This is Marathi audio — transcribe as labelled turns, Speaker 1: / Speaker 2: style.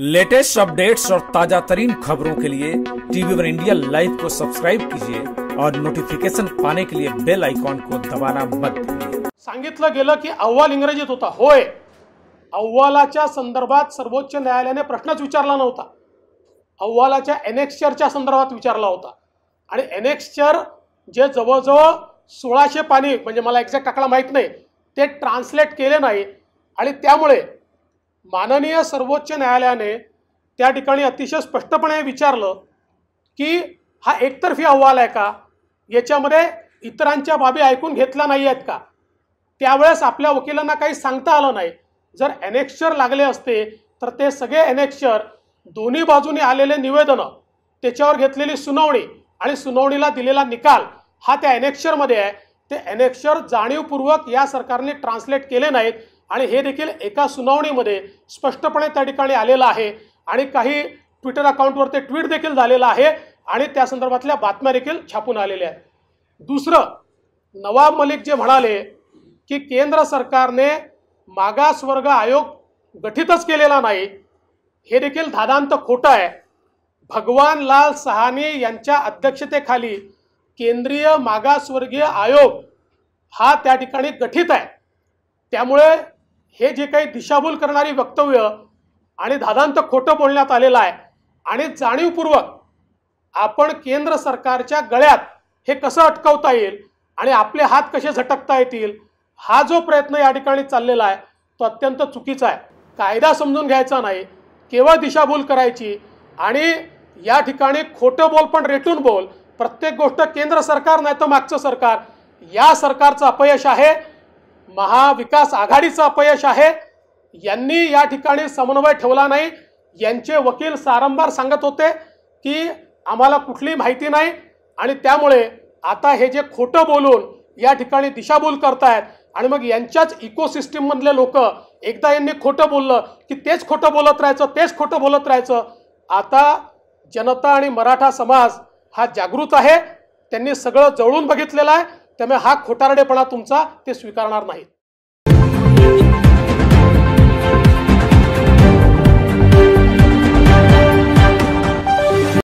Speaker 1: लेटेस्ट अपडेट्स और ताजा तरीन खबरों के लिए टीवी वन इंडिया लाइव को सब्सक्राइब कीजिए और नोटिफिकेशन पाने के लिए बेल आइकॉन को दबाना मत सांगितलं गेलं की अव्वाल इंग्रजीत होता होय अव्वालाच्या संदर्भात सर्वोच्च न्यायालयाने प्रश्नच विचारला नव्हता अव्वालाच्या एनएक्सचरच्या संदर्भात विचारला होता आणि एनएक्सचर जे जवळजवळ सोळाशे पाणी म्हणजे मला एक्झॅक्ट आकडा माहीत नाही ते ट्रान्सलेट केले नाही आणि त्यामुळे माननीय सर्वोच्च न्यायालयाने त्या ठिकाणी अतिशय स्पष्टपणे विचारलं की हा एकतर्फी अहवाल आहे का याच्यामध्ये इतरांच्या बाबी ऐकून घेतल्या नाही आहेत का त्यावेळेस आपल्या वकिलांना काही सांगता आलं नाही जर ॲनेक्शर लागले असते तर ते सगळे ॲनेक्शर दोन्ही बाजूने आलेले निवेदनं त्याच्यावर घेतलेली सुनावणी आणि सुनावणीला दिलेला निकाल हा त्या ॲनेक्शरमध्ये आहे ते ॲनेक्शर जाणीवपूर्वक या सरकारने ट्रान्सलेट केले नाहीत आणि हे देखील एका सुनावणीमध्ये स्पष्टपणे त्या ठिकाणी आलेलं आहे आणि काही ट्विटर अकाउंटवर ते ट्विट देखील झालेलं आहे आणि त्या संदर्भातल्या बातम्या देखील छापून आलेल्या आहेत दुसरं नवाब मलिक जे म्हणाले की केंद्र सरकारने मागासवर्ग आयोग गठीतच केलेला नाही हे देखील धादांत खोटं आहे भगवान लाल सहाने यांच्या अध्यक्षतेखाली केंद्रीय मागासवर्गीय आयोग हा त्या ठिकाणी गठीत आहे त्यामुळे हे जे काही दिशाभूल करणारी वक्तव्य आणि धादांत खोटं बोलण्यात आलेलं आहे आणि जाणीवपूर्वक आपण केंद्र सरकारच्या गळ्यात हे कसं अटकवता येईल आणि आपले हात कसे झटकता येतील हा जो प्रयत्न या ठिकाणी चाललेला आहे तो अत्यंत चुकीचा आहे कायदा समजून घ्यायचा नाही केवळ दिशाभूल करायची आणि या ठिकाणी खोटं बोल पण रेटून बोल प्रत्येक गोष्ट केंद्र सरकार नाही तर मागचं सरकार या सरकारचं अपयश आहे महाविकास आघाडीचं अपयश आहे यांनी या ठिकाणी समन्वय ठेवला नाही यांचे वकील सारंभार सांगत होते की आम्हाला कुठली माहिती नाही आणि त्यामुळे आता हे जे खोटं बोलून या ठिकाणी दिशाभूल करतायत आणि मग यांच्याच इकोसिस्टीममधले लोक एकदा यांनी खोटं बोललं की तेच खोटं बोलत राहायचं तेच खोटं बोलत राहायचं आता जनता आणि मराठा समाज हा जागृत आहे त्यांनी सगळं जवळून बघितलेलं आहे त्यामुळे हा खोटारडेपणा तुमचा ते स्वीकारणार नाहीत